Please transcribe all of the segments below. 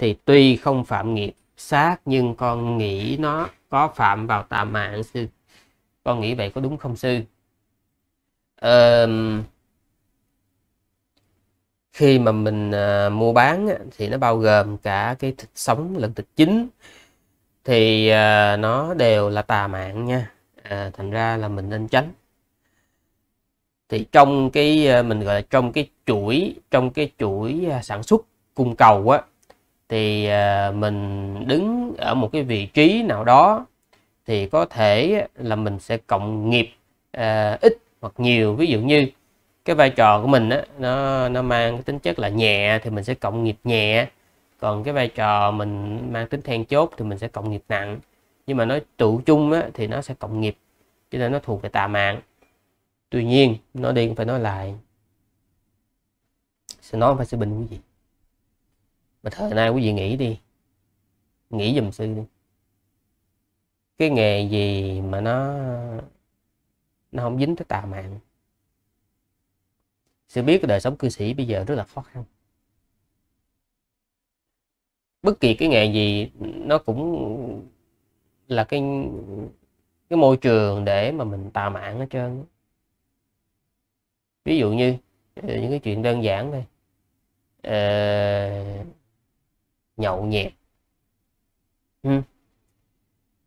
thì tuy không phạm nghiệp sát nhưng con nghĩ nó có phạm vào tà mạng sư con nghĩ vậy có đúng không sư ờ, khi mà mình à, mua bán á, thì nó bao gồm cả cái thịt sống lẫn thịt chín thì à, nó đều là tà mạng nha à, thành ra là mình nên tránh thì trong cái à, mình gọi là trong cái chuỗi trong cái chuỗi à, sản xuất cung cầu á thì à, mình đứng ở một cái vị trí nào đó thì có thể là mình sẽ cộng nghiệp à, ít hoặc nhiều ví dụ như cái vai trò của mình á, nó nó mang cái tính chất là nhẹ thì mình sẽ cộng nghiệp nhẹ còn cái vai trò mình mang tính then chốt thì mình sẽ cộng nghiệp nặng nhưng mà nói trụ chung á, thì nó sẽ cộng nghiệp cho nên nó thuộc về tà mạng tuy nhiên nó đi cũng phải nói lại sẽ nói phải sự bình cái gì mà thời nay quý vị nghĩ đi nghĩ dùm sư đi cái nghề gì mà nó nó không dính tới tà mạng sư biết cái đời sống cư sĩ bây giờ rất là khó khăn bất kỳ cái nghề gì nó cũng là cái cái môi trường để mà mình tà mạng hết trơn ví dụ như ờ, những cái chuyện đơn giản thôi ờ, nhậu nhẹt ừ.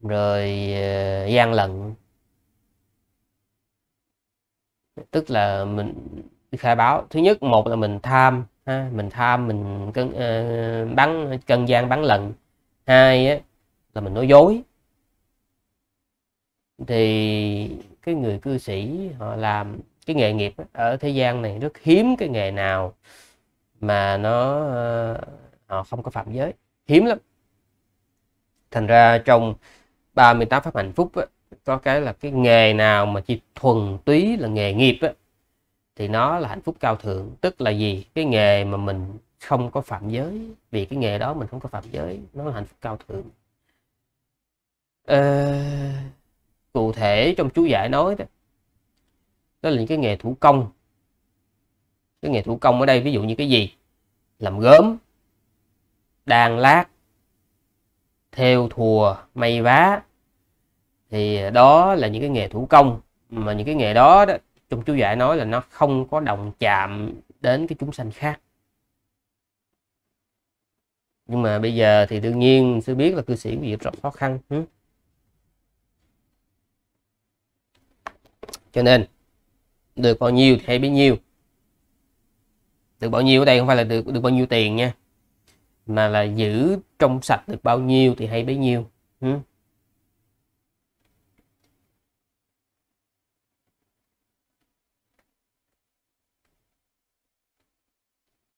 rồi uh, gian lận tức là mình khai báo thứ nhất một là mình tham ha, mình tham mình cân uh, ờ, bắn cân gian bắn lận hai á, là mình nói dối thì cái người cư sĩ họ làm cái nghề nghiệp ở thế gian này rất hiếm cái nghề nào mà nó ờ, họ ờ, không có phạm giới hiếm lắm thành ra trong 38 pháp hạnh phúc á, có cái là cái nghề nào mà chỉ thuần túy là nghề nghiệp á, thì nó là hạnh phúc cao thượng tức là gì cái nghề mà mình không có phạm giới vì cái nghề đó mình không có phạm giới nó là hạnh phúc cao thượng à, cụ thể trong chú giải nói đó, đó là những cái nghề thủ công cái nghề thủ công ở đây ví dụ như cái gì làm gốm đan lát theo thùa may vá thì đó là những cái nghề thủ công mà những cái nghề đó, đó trong chú giải nói là nó không có đồng chạm đến cái chúng sanh khác nhưng mà bây giờ thì đương nhiên sư biết là cư sĩ của rất khó khăn cho nên được bao nhiêu thì hay bấy nhiêu được bao nhiêu ở đây không phải là được được bao nhiêu tiền nha mà là giữ trong sạch được bao nhiêu thì hay bấy nhiêu